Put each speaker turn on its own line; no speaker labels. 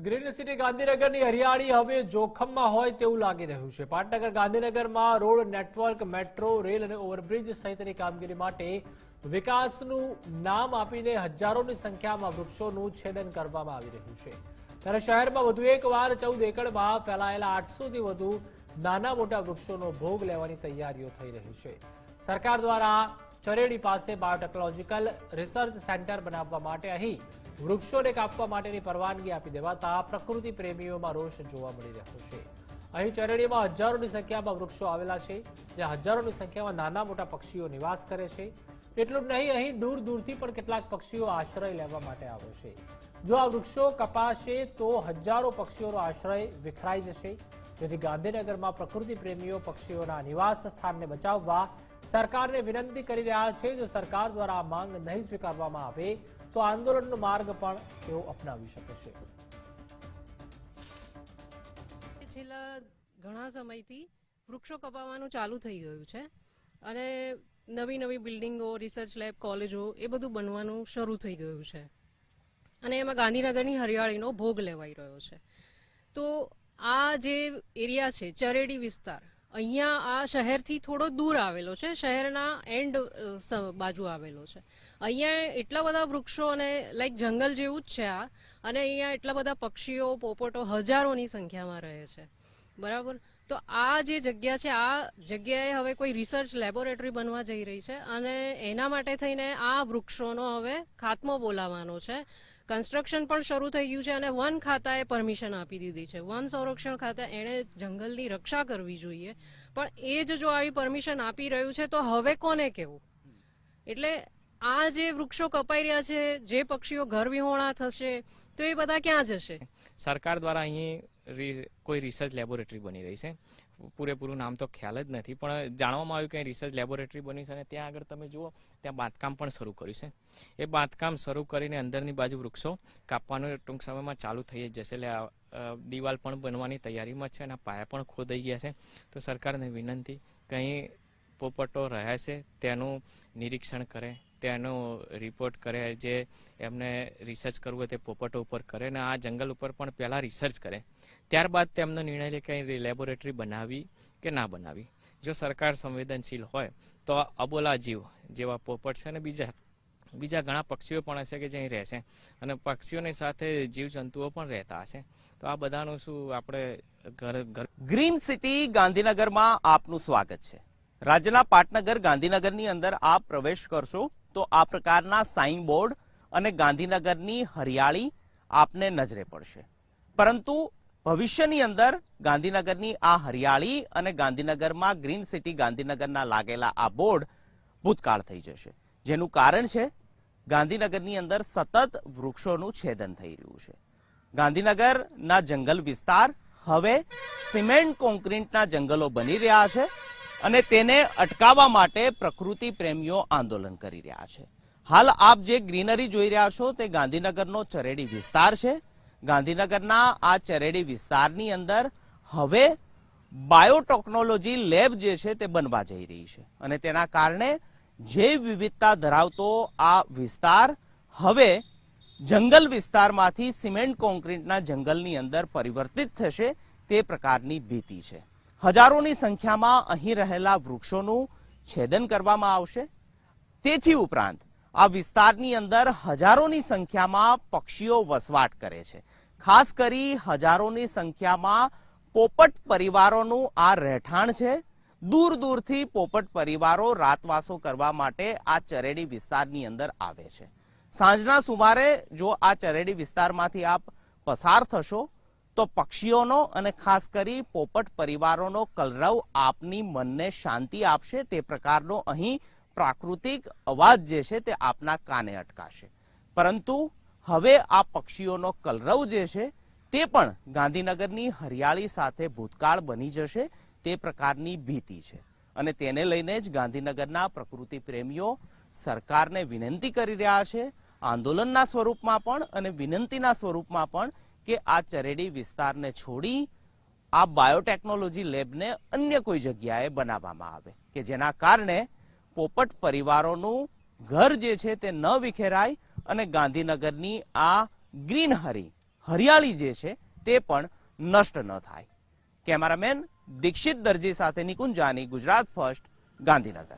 green city ગાંધીનગરની હરિયાળી હવે જોખમમાં હોય તેવું લાગી રહ્યું છે પાટનગર ગાંધીનગરમાં રોડ નેટવર્ક મેટ્રો રેલ અને ઓવરબ્રિજ સહિતની કામગીરી માટે વિકાસનું નામ આપીને હજારોની સંખ્યામાં વૃક્ષોનું છેદન કરવામાં આવી રહ્યું છે ત્યારે શહેરમાં વધુ એક વાર ચૌદ એકડમાં ફેલાયેલા આઠસોથી વધુ નાના મોટા વૃક્ષોનો ભોગ લેવાની તૈયારીઓ થઈ રહી છે સરકાર દ્વારા ચરેડી પાસે બાયોટેકનોલોજીકલ રિસર્ચ સેન્ટર બનાવવા માટે અહીં વૃક્ષોને કાપવા માટેની પરવાનગી આપી દેવાતા પ્રકૃતિ પ્રેમીઓમાં રોષ જોવા મળી રહ્યો છે અહીં ચરણીમાં હજારોની સંખ્યામાં વૃક્ષો આવેલા છે જ્યાં હજારોની સંખ્યામાં નાના મોટા પક્ષીઓ નિવાસ કરે છે એટલું જ નહીં અહીં દૂર દૂરથી પણ કેટલાક પક્ષીઓ આશ્રય લેવા માટે આવે છે જો આ વૃક્ષો કપાશે તો હજારો પક્ષીઓનો આશ્રય વિખરાઈ જશે જેથી ગાંધીનગરમાં પ્રકૃતિ પ્રેમીઓ પક્ષીઓના નિવાસ સ્થાનને બચાવવા સરકારને વિનંતી કરી રહ્યા છે જો સરકાર દ્વારા આ માંગ નહીં સ્વીકારવામાં આવે તો આંદોલનનો માર્ગ પણ તેઓ અપનાવી શકે છે
છેલ્લા ઘણા સમયથી વૃક્ષો કપાવવાનું ચાલુ થઈ ગયું છે અને નવી નવી બિલ્ડિંગો રિસર્ચ લેબ કોલેજો એ બધું બનવાનું શરૂ થઈ ગયું છે અને એમાં ગાંધીનગરની હરિયાળીનો ભોગ લેવાઈ રહ્યો છે તો આ જે એરિયા છે ચરેડી વિસ્તાર અહીંયા આ શહેરથી થોડો દૂર આવેલો છે શહેરના એન્ડ બાજુ આવેલો છે અહીંયા એટલા બધા વૃક્ષો અને લાઈક જંગલ જેવું જ છે આ અને અહીંયા એટલા બધા પક્ષીઓ પોપોટો હજારોની સંખ્યામાં રહે છે બરાબર તો આ જે જગ્યા છે આ જગ્યાએ હવે કોઈ રિસર્ચ લેબોરેટરી બનવા જઈ રહી છે અને એના માટે થઈને આ વૃક્ષોનો હવે ખાત્મો બોલાવવાનો છે કન્સ્ટ્રક્શન પણ શરૂ થઈ ગયું છે અને વન ખાતાએ પરમિશન આપી દીધી છે વન સંરક્ષણ ખાતા એણે જંગલની રક્ષા કરવી જોઈએ પણ એ જ જો આવી પરમિશન આપી રહ્યું છે તો હવે કોને કેવું એટલે આ જે વૃક્ષો કપાઈ રહ્યા છે જે પક્ષીઓ ઘર વિહોણા થશે તો એ બધા ક્યાં જશે
સરકાર દ્વારા અહીં કોઈ રિસર્ચ લેબોરેટરી બની રહી છે પૂરેપૂરું નામ તો ખ્યાલ જ નથી પણ જાણવામાં આવ્યું કે રિસર્ચ લેબોરેટરી બની છે અને ત્યાં આગળ તમે જુઓ ત્યાં બાંધકામ પણ શરૂ કર્યું છે એ બાંધકામ શરૂ કરીને અંદરની બાજુ વૃક્ષો કાપવાનું ટૂંક સમયમાં ચાલુ થઈ જ જશે એટલે દિવાલ પણ બનવાની તૈયારીમાં છે અને પાયા પણ ખોદાઈ ગયા છે તો સરકારને વિનંતી કંઈ પોપટો છે તેનું નિરીક્ષણ કરે તેનો રિપોર્ટ કરે જે એમને રિસર્ચ કરવું હોય તે પોપટો ઉપર કરે અને આ જંગલ ઉપર પણ પહેલાં રિસર્ચ કરે ત્યારબાદ તેમનો નિર્ણય લે કે લેબોરેટરી બનાવી કે ના બનાવી જો સરકાર સંવેદનશીલ હોય તો અબોલા જીવ જેવા પોપટ છે અને બીજા બીજા ઘણા પક્ષીઓ પણ હશે કે જે અહીં રહેશે અને પક્ષીઓની સાથે જીવજંતુઓ પણ
રહેતા હશે તો આ બધાનું શું આપણે ઘર ઘર ગ્રીન સિટી ગાંધીનગરમાં આપનું સ્વાગત છે રાજ્યના પાટનગર ગાંધીનગરની અંદર આપ પ્રવેશ કરશો તો આ પ્રકારના સાઇન બોર્ડ અને ગાંધીનગરની હરિયાળી આપને નજરે પડશે પરંતુ ભવિષ્યની અંદર ગાંધીનગરની આ હરિયાળી અને ગાંધીનગરમાં ગ્રીન સિટી ગાંધીનગરના લાગેલા આ બોર્ડ ભૂતકાળ થઈ જશે જેનું કારણ છે ગાંધીનગરની અંદર સતત વૃક્ષોનું છેદન થઈ રહ્યું છે ગાંધીનગરના જંગલ વિસ્તાર હવે સિમેન્ટ કોન્ક્રીટના જંગલો બની રહ્યા છે અને તેને અટકાવવા માટે પ્રકૃતિ પ્રેમીઓ આંદોલન કરી રહ્યા છે હાલ આપ જે ગ્રીનરી જોઈ રહ્યા છો તે ગાંધીનગરનો ચરેડી વિસ્તાર છે ગાંધીનગરના આ ચરેડી વિસ્તારની અંદર હવે બાયોટેકનોલોજી લેબ જે છે તે બનવા જઈ રહી છે અને તેના કારણે જે વિવિધતા ધરાવતો આ વિસ્તાર હવે જંગલ વિસ્તારમાંથી સિમેન્ટ કોન્ક્રીટના જંગલની અંદર પરિવર્તિત થશે તે પ્રકારની ભીતિ છે હજારોની સંખ્યામાં અહીં રહેલા વૃક્ષોનું છેદન કરવામાં આવશે તેથી ઉપરાંત આ વિસ્તારની અંદર હજારોની સંખ્યામાં પક્ષીઓ વસવાટ કરે છે ખાસ કરી હજારોની સંખ્યામાં પોપટ પરિવારોનું આ રહેઠાણ છે દૂર દૂરથી પોપટ પરિવારો રાતવાસો કરવા માટે આ ચરેડી વિસ્તારની અંદર આવે છે સાંજના સુમારે જો આ ચરેડી વિસ્તારમાંથી આપ પસાર થશો તો પક્ષીઓનો અને ખાસ કરી પોપટ પરિવારોનો કલરવ આપની મનને શાંતિ આપશે તે પ્રકારનો અહીં પ્રાકૃતિક અવાજ જે છે તે આપના કાને અટકાશે પરંતુ હવે આ પક્ષીઓનો કલરવ જે છે તે પણ ગાંધીનગરની હરિયાળી સાથે ભૂતકાળ બની જશે તે પ્રકારની ભીતિ છે અને તેને લઈને જ ગાંધીનગરના પ્રકૃતિ પ્રેમીઓ સરકારને વિનંતી કરી રહ્યા છે આંદોલનના સ્વરૂપમાં પણ અને વિનંતીના સ્વરૂપમાં પણ કે આ ચરેડી વિસ્તારને છોડી આ બાયોટેકનોલોજી લેબને અન્ય કોઈ જગ્યાએ બનાવવામાં આવે કે જેના કારણે પોપટ પરિવારોનું ઘર જે છે તે ન વિખેરાય અને ગાંધીનગરની આ ગ્રીનહરી હરિયાળી જે છે તે પણ નષ્ટ ન થાય કેમેરામેન દીક્ષિત દરજી સાથે નિકુંજાની ગુજરાત ફર્સ્ટ ગાંધીનગર